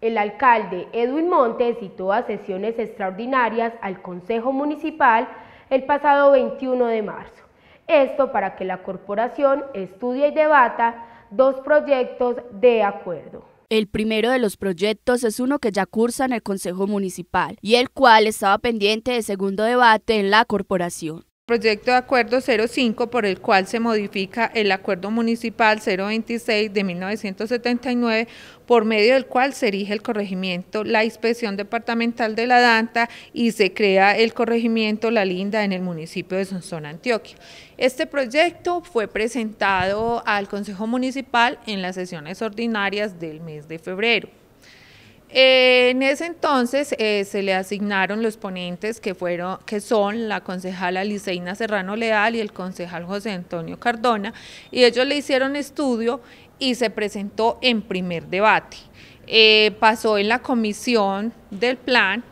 El alcalde Edwin Montes citó a sesiones extraordinarias al Consejo Municipal el pasado 21 de marzo. Esto para que la corporación estudie y debata dos proyectos de acuerdo. El primero de los proyectos es uno que ya cursa en el Consejo Municipal y el cual estaba pendiente de segundo debate en la corporación proyecto de acuerdo 05 por el cual se modifica el acuerdo municipal 026 de 1979 por medio del cual se erige el corregimiento, la inspección departamental de la Danta y se crea el corregimiento La Linda en el municipio de Sonsón, Antioquia. Este proyecto fue presentado al Consejo Municipal en las sesiones ordinarias del mes de febrero. Eh, en ese entonces eh, se le asignaron los ponentes que, fueron, que son la concejala Liceina Serrano Leal y el concejal José Antonio Cardona, y ellos le hicieron estudio y se presentó en primer debate. Eh, pasó en la comisión del plan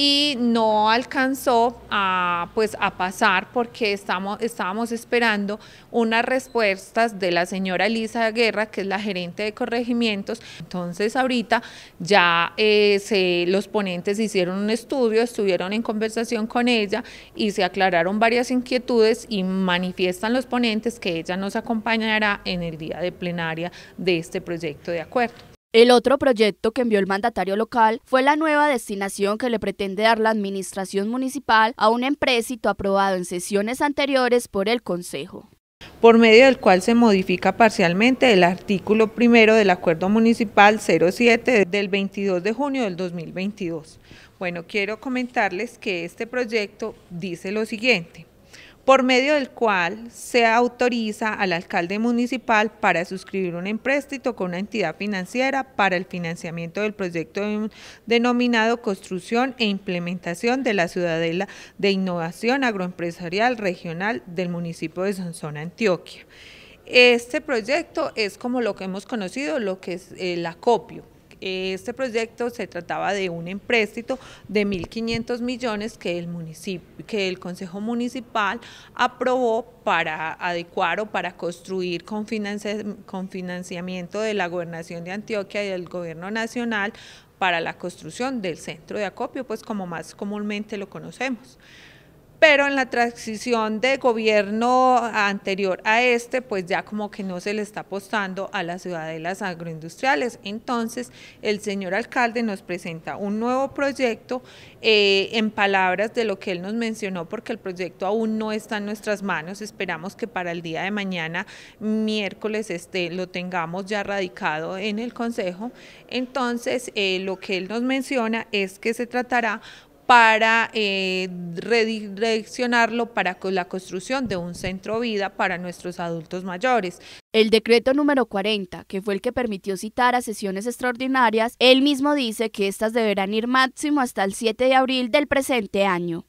y no alcanzó a, pues, a pasar porque estamos, estábamos esperando unas respuestas de la señora Elisa Guerra, que es la gerente de corregimientos. Entonces ahorita ya eh, los ponentes hicieron un estudio, estuvieron en conversación con ella y se aclararon varias inquietudes y manifiestan los ponentes que ella nos acompañará en el día de plenaria de este proyecto de acuerdo. El otro proyecto que envió el mandatario local fue la nueva destinación que le pretende dar la administración municipal a un empréstito aprobado en sesiones anteriores por el Consejo por medio del cual se modifica parcialmente el artículo primero del Acuerdo Municipal 07 del 22 de junio del 2022. Bueno, quiero comentarles que este proyecto dice lo siguiente por medio del cual se autoriza al alcalde municipal para suscribir un empréstito con una entidad financiera para el financiamiento del proyecto denominado Construcción e Implementación de la Ciudadela de Innovación Agroempresarial Regional del municipio de Sonsona, Antioquia. Este proyecto es como lo que hemos conocido, lo que es el acopio, este proyecto se trataba de un empréstito de 1.500 millones que el, municipio, que el Consejo Municipal aprobó para adecuar o para construir con, con financiamiento de la Gobernación de Antioquia y del Gobierno Nacional para la construcción del centro de acopio, pues como más comúnmente lo conocemos pero en la transición de gobierno anterior a este, pues ya como que no se le está apostando a las agroindustriales. Entonces, el señor alcalde nos presenta un nuevo proyecto eh, en palabras de lo que él nos mencionó, porque el proyecto aún no está en nuestras manos. Esperamos que para el día de mañana, miércoles, este, lo tengamos ya radicado en el Consejo. Entonces, eh, lo que él nos menciona es que se tratará para eh, redireccionarlo para la construcción de un centro vida para nuestros adultos mayores. El decreto número 40, que fue el que permitió citar a sesiones extraordinarias, él mismo dice que éstas deberán ir máximo hasta el 7 de abril del presente año.